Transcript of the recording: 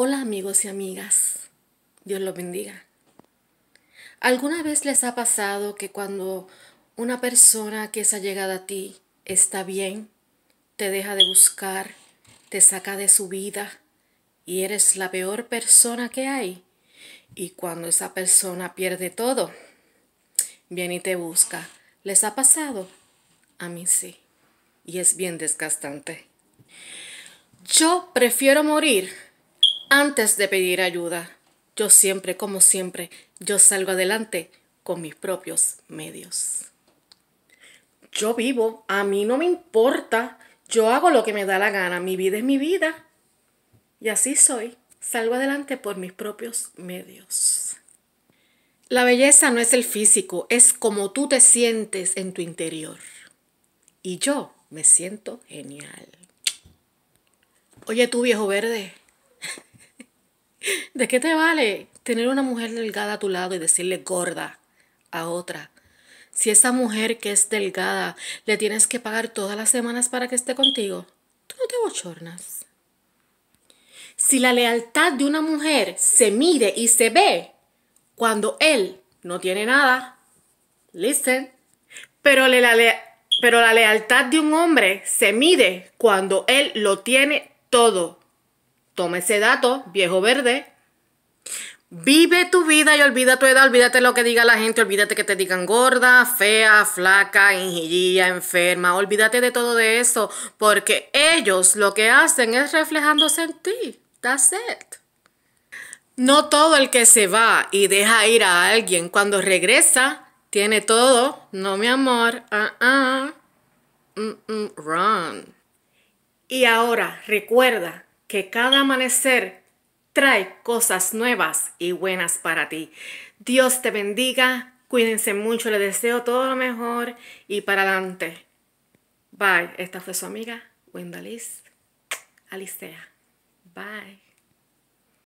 Hola amigos y amigas, Dios los bendiga. ¿Alguna vez les ha pasado que cuando una persona que es allegada a ti está bien, te deja de buscar, te saca de su vida y eres la peor persona que hay? Y cuando esa persona pierde todo, viene y te busca. ¿Les ha pasado? A mí sí. Y es bien desgastante. Yo prefiero morir antes de pedir ayuda, yo siempre, como siempre, yo salgo adelante con mis propios medios. Yo vivo, a mí no me importa, yo hago lo que me da la gana, mi vida es mi vida. Y así soy, salgo adelante por mis propios medios. La belleza no es el físico, es como tú te sientes en tu interior. Y yo me siento genial. Oye tú viejo verde, ¿De qué te vale tener una mujer delgada a tu lado y decirle gorda a otra? Si esa mujer que es delgada le tienes que pagar todas las semanas para que esté contigo, tú no te bochornas. Si la lealtad de una mujer se mide y se ve cuando él no tiene nada, listen, pero, pero la lealtad de un hombre se mide cuando él lo tiene todo. Toma ese dato, viejo verde. Vive tu vida y olvida tu edad, olvídate lo que diga la gente, olvídate que te digan gorda, fea, flaca, injillía, enferma, olvídate de todo de eso, porque ellos lo que hacen es reflejándose en ti. That's it. No todo el que se va y deja ir a alguien cuando regresa tiene todo. No, mi amor. uh ah. Run. Y ahora, recuerda que cada amanecer trae cosas nuevas y buenas para ti. Dios te bendiga, cuídense mucho, les deseo todo lo mejor y para adelante. Bye, esta fue su amiga Wendaliz, Alicea. Bye.